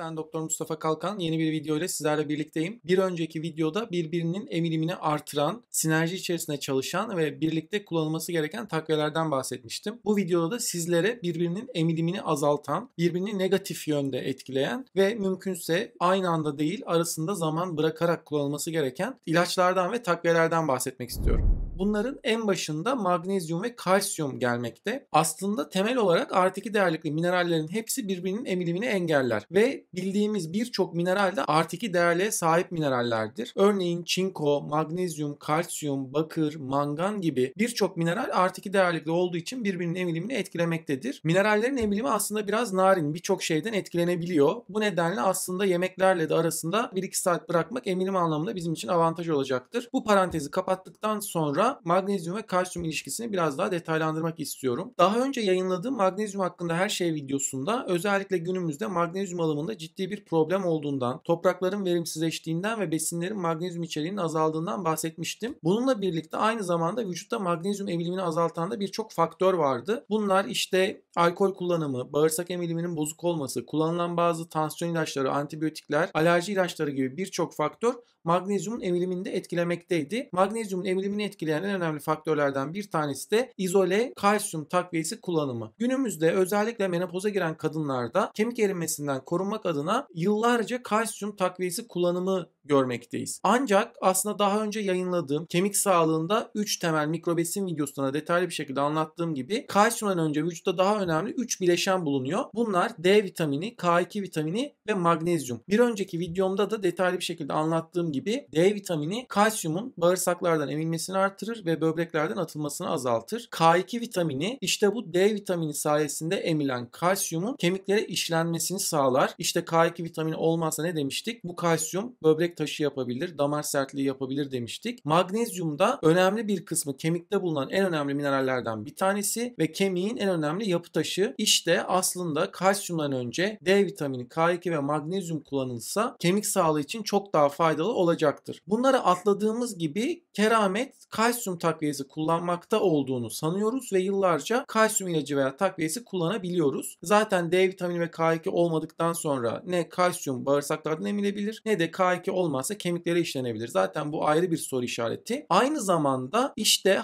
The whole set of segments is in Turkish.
Ben Doktor Mustafa Kalkan yeni bir video ile sizlerle birlikteyim. Bir önceki videoda birbirinin emilimini artıran, sinerji içerisinde çalışan ve birlikte kullanılması gereken takviyelerden bahsetmiştim. Bu videoda da sizlere birbirinin emilimini azaltan, birbirini negatif yönde etkileyen ve mümkünse aynı anda değil arasında zaman bırakarak kullanılması gereken ilaçlardan ve takviyelerden bahsetmek istiyorum. Bunların en başında magnezyum ve kalsiyum gelmekte. Aslında temel olarak artiki değerlikli minerallerin hepsi birbirinin emilimini engeller ve bildiğimiz birçok mineral de artık değerliğe sahip minerallerdir. Örneğin çinko, magnezyum, kalsiyum, bakır, mangan gibi birçok mineral artiki değerlikli olduğu için birbirinin emilimini etkilemektedir. Minerallerin emilimi aslında biraz narin, birçok şeyden etkilenebiliyor. Bu nedenle aslında yemeklerle de arasında 1-2 saat bırakmak emilim anlamında bizim için avantaj olacaktır. Bu parantezi kapattıktan sonra magnezyum ve kalsiyum ilişkisini biraz daha detaylandırmak istiyorum. Daha önce yayınladığım magnezyum hakkında her şey videosunda özellikle günümüzde magnezyum alımında ciddi bir problem olduğundan, toprakların verimsizleştiğinden ve besinlerin magnezyum içeriğinin azaldığından bahsetmiştim. Bununla birlikte aynı zamanda vücutta magnezyum emilimini azaltan da birçok faktör vardı. Bunlar işte alkol kullanımı, bağırsak emiliminin bozuk olması, kullanılan bazı tansiyon ilaçları, antibiyotikler, alerji ilaçları gibi birçok faktör magnezyumun emilimini de etkilemekteydi. Magnezyumun emilimini etkileyen etkileyen en önemli faktörlerden bir tanesi de izole kalsiyum takviyesi kullanımı. Günümüzde özellikle menopoza giren kadınlarda kemik erimesinden korunmak adına yıllarca kalsiyum takviyesi kullanımı görmekteyiz. Ancak aslında daha önce yayınladığım kemik sağlığında 3 temel mikrobesin videosunda detaylı bir şekilde anlattığım gibi kalsiyumdan önce vücutta daha önemli 3 bileşen bulunuyor. Bunlar D vitamini, K2 vitamini ve magnezyum. Bir önceki videomda da detaylı bir şekilde anlattığım gibi D vitamini kalsiyumun bağırsaklardan emilmesini artırır ve böbreklerden atılmasını azaltır. K2 vitamini işte bu D vitamini sayesinde emilen kalsiyumun kemiklere işlenmesini sağlar. İşte K2 vitamini olmazsa ne demiştik? Bu kalsiyum böbrek taşı yapabilir, damar sertliği yapabilir demiştik. Magnezyum da önemli bir kısmı kemikte bulunan en önemli minerallerden bir tanesi ve kemiğin en önemli yapı taşı. İşte aslında kalsiyumdan önce D vitamini, K2 ve magnezyum kullanılsa kemik sağlığı için çok daha faydalı olacaktır. Bunları atladığımız gibi keramet kalsiyum takviyesi kullanmakta olduğunu sanıyoruz ve yıllarca kalsiyum ilacı veya takviyesi kullanabiliyoruz. Zaten D vitamini ve K2 olmadıktan sonra ne kalsiyum bağırsaklardan emilebilir ne de K2 olmazsa kemiklere işlenebilir. Zaten bu ayrı bir soru işareti. Aynı zamanda işte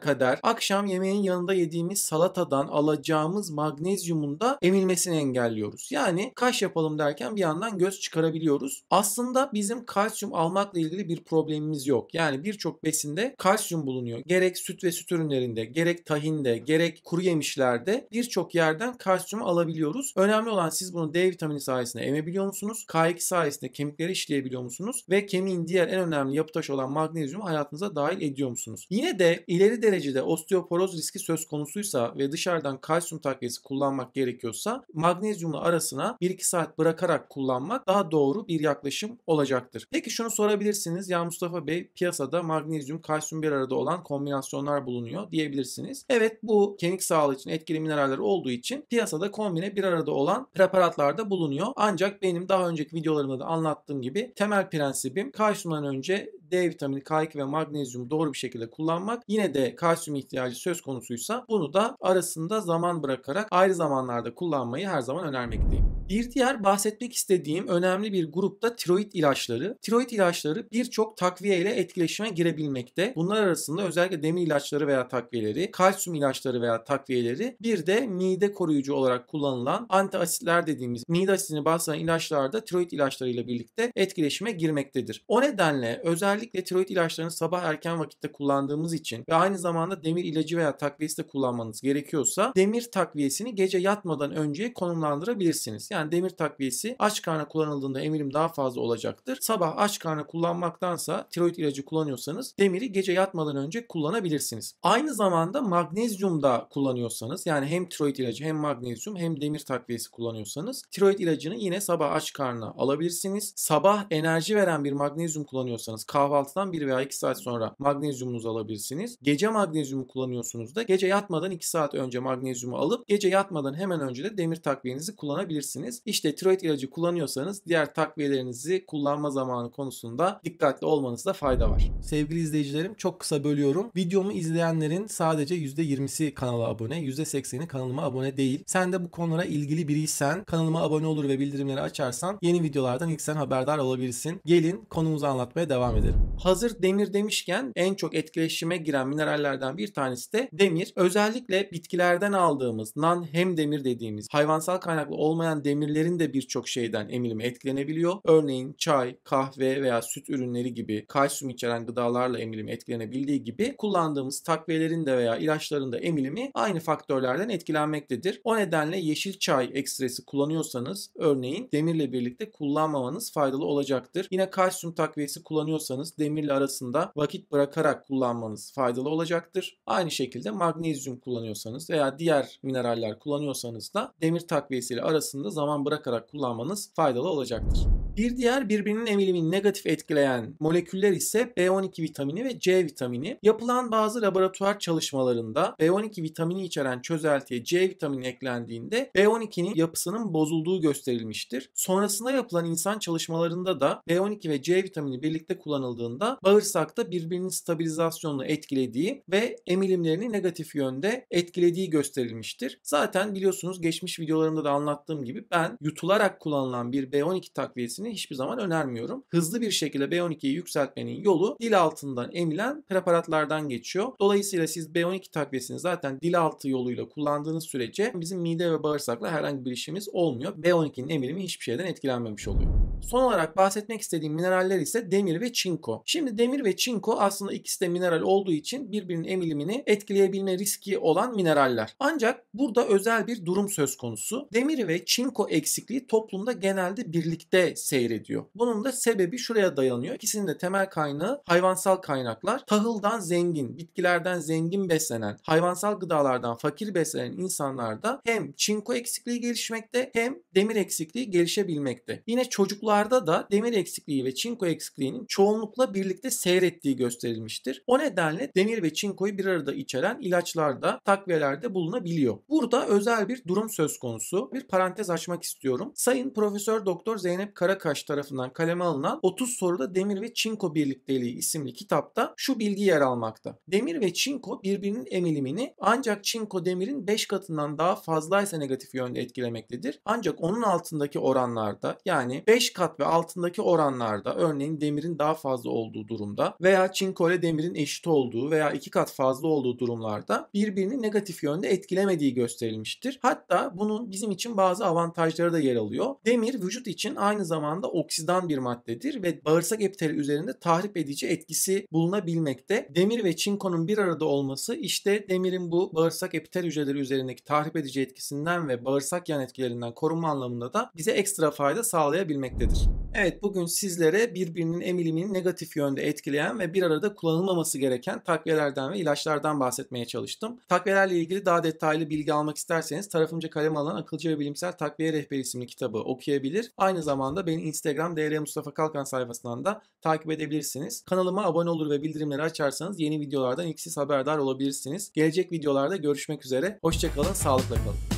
kader. akşam yemeğin yanında yediğimiz salatadan alacağımız magnezyumun da emilmesini engelliyoruz. Yani kaş yapalım derken bir yandan göz çıkarabiliyoruz. Aslında bizim kalsiyum almakla ilgili bir problemimiz yok. Yani birçok besinde kalsiyum bulunuyor. Gerek süt ve süt ürünlerinde, gerek tahinde, gerek kuru yemişlerde birçok yerden kalsiyumu alabiliyoruz. Önemli olan siz bunu D vitamini sayesinde emebiliyor musunuz? K2 sayesinde kemikleri işleyebiliyor musunuz? musunuz? Ve kemiğin diğer en önemli yapı taşı olan magnezyumu hayatınıza dahil ediyor musunuz? Yine de ileri derecede osteoporoz riski söz konusuysa ve dışarıdan kalsiyum takviyesi kullanmak gerekiyorsa magnezyumu arasına 1-2 saat bırakarak kullanmak daha doğru bir yaklaşım olacaktır. Peki şunu sorabilirsiniz. Ya Mustafa Bey piyasada magnezyum, kalsiyum bir arada olan kombinasyonlar bulunuyor diyebilirsiniz. Evet bu kemik sağlığı için etkili mineraller olduğu için piyasada kombine bir arada olan preparatlarda bulunuyor. Ancak benim daha önceki videolarımda da anlattığım gibi temel temel prensibim Kaysun'dan önce D vitamini, K2 ve magnezyumu doğru bir şekilde kullanmak yine de kalsiyum ihtiyacı söz konusuysa bunu da arasında zaman bırakarak ayrı zamanlarda kullanmayı her zaman önermekteyim. Bir diğer bahsetmek istediğim önemli bir grupta tiroid ilaçları. Tiroid ilaçları birçok takviye ile etkileşime girebilmekte. Bunlar arasında özellikle demir ilaçları veya takviyeleri, kalsiyum ilaçları veya takviyeleri bir de mide koruyucu olarak kullanılan antiasitler dediğimiz mide asidini bastıran ilaçlarda tiroid ilaçlarıyla birlikte etkileşime girmektedir. O nedenle özel Özellikle tiroid ilaçlarını sabah erken vakitte kullandığımız için ve aynı zamanda demir ilacı veya takviyesi de kullanmanız gerekiyorsa demir takviyesini gece yatmadan önce konumlandırabilirsiniz. Yani demir takviyesi aç karna kullanıldığında emilim daha fazla olacaktır. Sabah aç karna kullanmaktansa tiroid ilacı kullanıyorsanız demiri gece yatmadan önce kullanabilirsiniz. Aynı zamanda magnezyum da kullanıyorsanız yani hem tiroid ilacı hem magnezyum hem demir takviyesi kullanıyorsanız tiroid ilacını yine sabah aç karna alabilirsiniz. Sabah enerji veren bir magnezyum kullanıyorsanız kahve kahvaltıdan 1 veya 2 saat sonra magnezyumunuzu alabilirsiniz. Gece magnezyumu kullanıyorsunuz da gece yatmadan 2 saat önce magnezyumu alıp gece yatmadan hemen önce de demir takviyenizi kullanabilirsiniz. İşte tiroid ilacı kullanıyorsanız diğer takviyelerinizi kullanma zamanı konusunda dikkatli olmanızda fayda var. Sevgili izleyicilerim çok kısa bölüyorum. Videomu izleyenlerin sadece %20'si kanala abone, %80'i kanalıma abone değil. Sen de bu konulara ilgili biriysen kanalıma abone olur ve bildirimleri açarsan yeni videolardan ilk sen haberdar olabilirsin. Gelin konumuzu anlatmaya devam edelim. Hazır demir demişken en çok etkileşime giren minerallerden bir tanesi de demir. Özellikle bitkilerden aldığımız nan hem demir dediğimiz hayvansal kaynaklı olmayan demirlerin de birçok şeyden emilimi etkilenebiliyor. Örneğin çay, kahve veya süt ürünleri gibi kalsiyum içeren gıdalarla emilimi etkilenebildiği gibi kullandığımız takviyelerin de veya ilaçların da emilimi aynı faktörlerden etkilenmektedir. O nedenle yeşil çay ekstresi kullanıyorsanız örneğin demirle birlikte kullanmamanız faydalı olacaktır. Yine kalsiyum takviyesi kullanıyorsanız kullandığınız demirle arasında vakit bırakarak kullanmanız faydalı olacaktır. Aynı şekilde magnezyum kullanıyorsanız veya diğer mineraller kullanıyorsanız da demir takviyesiyle arasında zaman bırakarak kullanmanız faydalı olacaktır. Bir diğer birbirinin emilimini negatif etkileyen moleküller ise B12 vitamini ve C vitamini. Yapılan bazı laboratuvar çalışmalarında B12 vitamini içeren çözeltiye C vitamini eklendiğinde B12'nin yapısının bozulduğu gösterilmiştir. Sonrasında yapılan insan çalışmalarında da B12 ve C vitamini birlikte kullanıldığında bağırsakta birbirinin stabilizasyonunu etkilediği ve emilimlerini negatif yönde etkilediği gösterilmiştir. Zaten biliyorsunuz geçmiş videolarımda da anlattığım gibi ben yutularak kullanılan bir B12 takviyesini yükseltmesini hiçbir zaman önermiyorum. Hızlı bir şekilde B12'yi yükseltmenin yolu dil altından emilen preparatlardan geçiyor. Dolayısıyla siz B12 takviyesini zaten dil altı yoluyla kullandığınız sürece bizim mide ve bağırsakla herhangi bir işimiz olmuyor. B12'nin emilimi hiçbir şeyden etkilenmemiş oluyor. Son olarak bahsetmek istediğim mineraller ise demir ve çinko. Şimdi demir ve çinko aslında ikisi de mineral olduğu için birbirinin emilimini etkileyebilme riski olan mineraller. Ancak burada özel bir durum söz konusu. Demir ve çinko eksikliği toplumda genelde birlikte seyrediyor. Bunun da sebebi şuraya dayanıyor. İkisinin de temel kaynağı hayvansal kaynaklar. Tahıldan zengin, bitkilerden zengin beslenen, hayvansal gıdalardan fakir beslenen insanlarda hem çinko eksikliği gelişmekte hem demir eksikliği gelişebilmekte. Yine çocuk gruplarda da demir eksikliği ve çinko eksikliğinin çoğunlukla birlikte seyrettiği gösterilmiştir. O nedenle demir ve çinkoyu bir arada içeren ilaçlarda, takviyelerde bulunabiliyor. Burada özel bir durum söz konusu. Bir parantez açmak istiyorum. Sayın Profesör Doktor Zeynep Karakaş tarafından kaleme alınan 30 soruda demir ve çinko birlikteliği isimli kitapta şu bilgi yer almakta. Demir ve çinko birbirinin emilimini ancak çinko demirin 5 katından daha fazlaysa negatif yönde etkilemektedir. Ancak onun altındaki oranlarda yani 5 kat ve altındaki oranlarda örneğin demirin daha fazla olduğu durumda veya çinko ile demirin eşit olduğu veya iki kat fazla olduğu durumlarda birbirini negatif yönde etkilemediği gösterilmiştir. Hatta bunun bizim için bazı avantajları da yer alıyor. Demir vücut için aynı zamanda oksidan bir maddedir ve bağırsak epiteli üzerinde tahrip edici etkisi bulunabilmekte. Demir ve çinkonun bir arada olması işte demirin bu bağırsak epitel hücreleri üzerindeki tahrip edici etkisinden ve bağırsak yan etkilerinden korunma anlamında da bize ekstra fayda sağlayabilmektedir etmektedir. Evet bugün sizlere birbirinin emilimini negatif yönde etkileyen ve bir arada kullanılmaması gereken takviyelerden ve ilaçlardan bahsetmeye çalıştım. Takviyelerle ilgili daha detaylı bilgi almak isterseniz tarafımca kalem alan Akılcı ve Bilimsel Takviye Rehberi isimli kitabı okuyabilir. Aynı zamanda beni Instagram DR Mustafa Kalkan sayfasından da takip edebilirsiniz. Kanalıma abone olur ve bildirimleri açarsanız yeni videolardan ilk siz haberdar olabilirsiniz. Gelecek videolarda görüşmek üzere. Hoşçakalın, sağlıkla kalın.